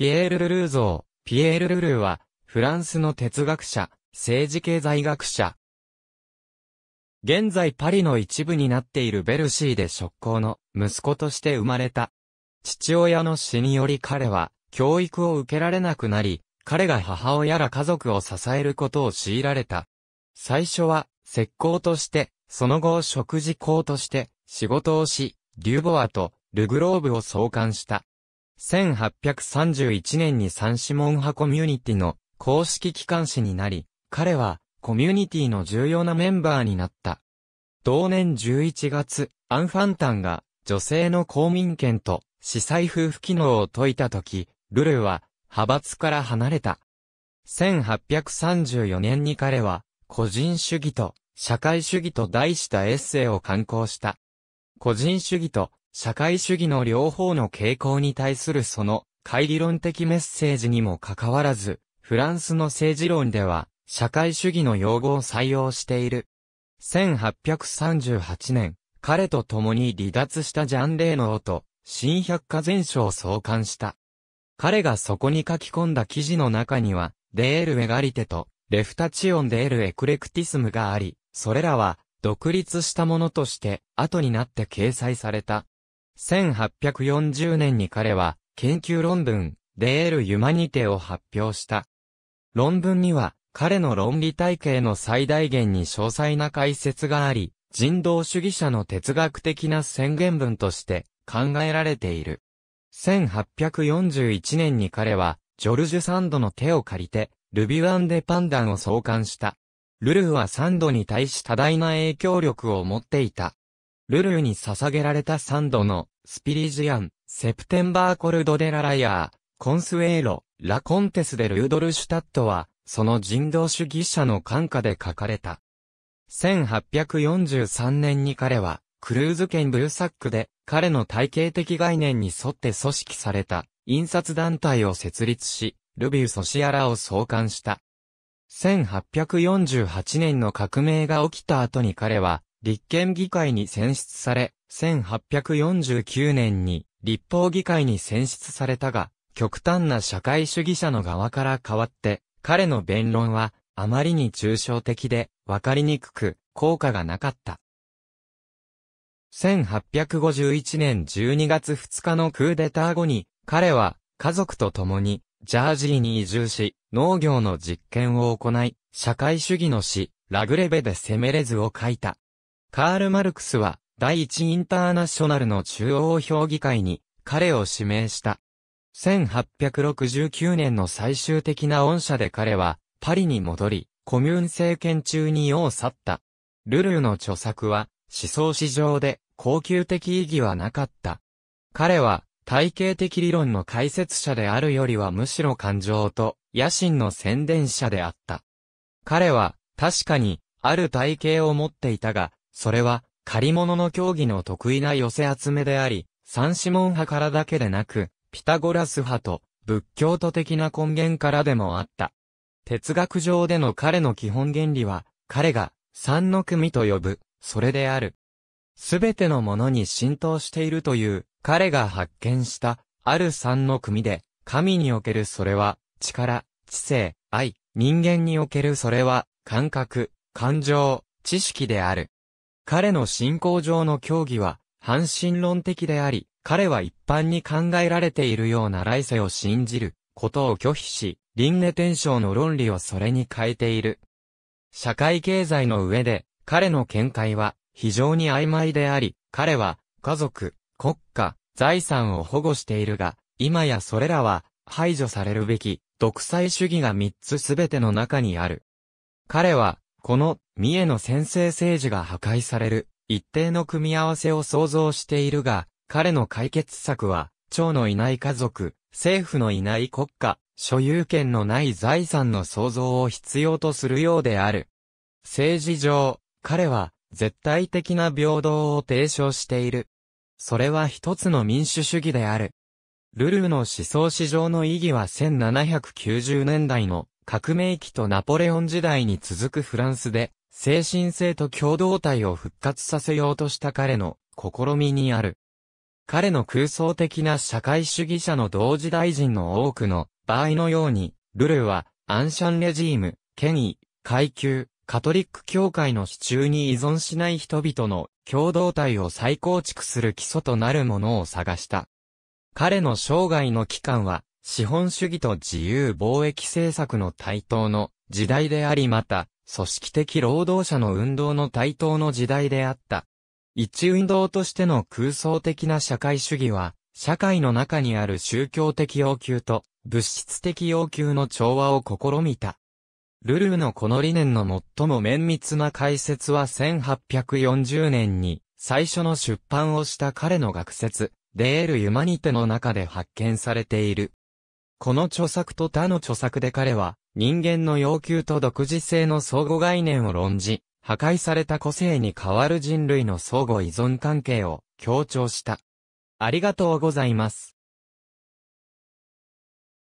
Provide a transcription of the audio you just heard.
ピエール・ルルー像、ピエール・ルルーは、フランスの哲学者、政治経済学者。現在パリの一部になっているベルシーで職工の息子として生まれた。父親の死により彼は、教育を受けられなくなり、彼が母親ら家族を支えることを強いられた。最初は、石膏として、その後食事工として、仕事をし、デュボアとルグローブを創刊した。1831年にサンシモン派コミュニティの公式機関誌になり、彼はコミュニティの重要なメンバーになった。同年11月、アンファンタンが女性の公民権と司祭夫婦機能を解いたとき、ルルは派閥から離れた。1834年に彼は個人主義と社会主義と題したエッセイを刊行した。個人主義と社会主義の両方の傾向に対するその、乖理論的メッセージにもかかわらず、フランスの政治論では、社会主義の用語を採用している。1838年、彼と共に離脱したジャン・レーノーと、新百科全書を創刊した。彼がそこに書き込んだ記事の中には、デール・エガリテと、レフタチオン・デール・エクレクティスムがあり、それらは、独立したものとして、後になって掲載された。1840年に彼は、研究論文、デール・ユマニテを発表した。論文には、彼の論理体系の最大限に詳細な解説があり、人道主義者の哲学的な宣言文として考えられている。1841年に彼は、ジョルジュ・サンドの手を借りて、ルビュアン・デ・パンダンを創刊した。ルルーはサンドに対し多大な影響力を持っていた。ルルーに捧げられたン度の、スピリジアン、セプテンバーコルドデラライアー、コンスウェーロ、ラコンテスデルードルシュタットは、その人道主義者の感化で書かれた。1843年に彼は、クルーズ県ブルサックで、彼の体系的概念に沿って組織された、印刷団体を設立し、ルビュー・ソシアラを創刊した。1848年の革命が起きた後に彼は、立憲議会に選出され、1849年に立法議会に選出されたが、極端な社会主義者の側から変わって、彼の弁論はあまりに抽象的で分かりにくく効果がなかった。1851年12月2日のクーデター後に、彼は家族と共にジャージーに移住し、農業の実験を行い、社会主義の詩、ラグレベでセメレズを書いた。カール・マルクスは、第一インターナショナルの中央評議会に、彼を指名した。1869年の最終的な恩赦で彼は、パリに戻り、コミューン政権中に世を去った。ルルーの著作は、思想史上で、恒久的意義はなかった。彼は、体系的理論の解説者であるよりはむしろ感情と、野心の宣伝者であった。彼は、確かに、ある体系を持っていたが、それは、借り物の競技の得意な寄せ集めであり、三子門派からだけでなく、ピタゴラス派と仏教徒的な根源からでもあった。哲学上での彼の基本原理は、彼が三の組と呼ぶ、それである。すべてのものに浸透しているという、彼が発見した、ある三の組で、神におけるそれは、力、知性、愛、人間におけるそれは、感覚、感情、知識である。彼の信仰上の教義は、半信論的であり、彼は一般に考えられているような来世を信じることを拒否し、輪廻転生の論理をそれに変えている。社会経済の上で、彼の見解は非常に曖昧であり、彼は家族、国家、財産を保護しているが、今やそれらは排除されるべき独裁主義が三つすべての中にある。彼はこの、三重の先制政治が破壊される、一定の組み合わせを想像しているが、彼の解決策は、長のいない家族、政府のいない国家、所有権のない財産の創造を必要とするようである。政治上、彼は、絶対的な平等を提唱している。それは一つの民主主義である。ルルーの思想史上の意義は1790年代の革命期とナポレオン時代に続くフランスで、精神性と共同体を復活させようとした彼の試みにある。彼の空想的な社会主義者の同時代人の多くの場合のように、ルルはアンシャンレジーム、権威、階級、カトリック教会の支柱に依存しない人々の共同体を再構築する基礎となるものを探した。彼の生涯の期間は資本主義と自由貿易政策の対等の時代でありまた、組織的労働者の運動の対等の時代であった。一運動としての空想的な社会主義は、社会の中にある宗教的要求と物質的要求の調和を試みた。ルルーのこの理念の最も綿密な解説は1840年に最初の出版をした彼の学説、デール・ユマニテの中で発見されている。この著作と他の著作で彼は、人間の要求と独自性の相互概念を論じ、破壊された個性に代わる人類の相互依存関係を強調した。ありがとうございます。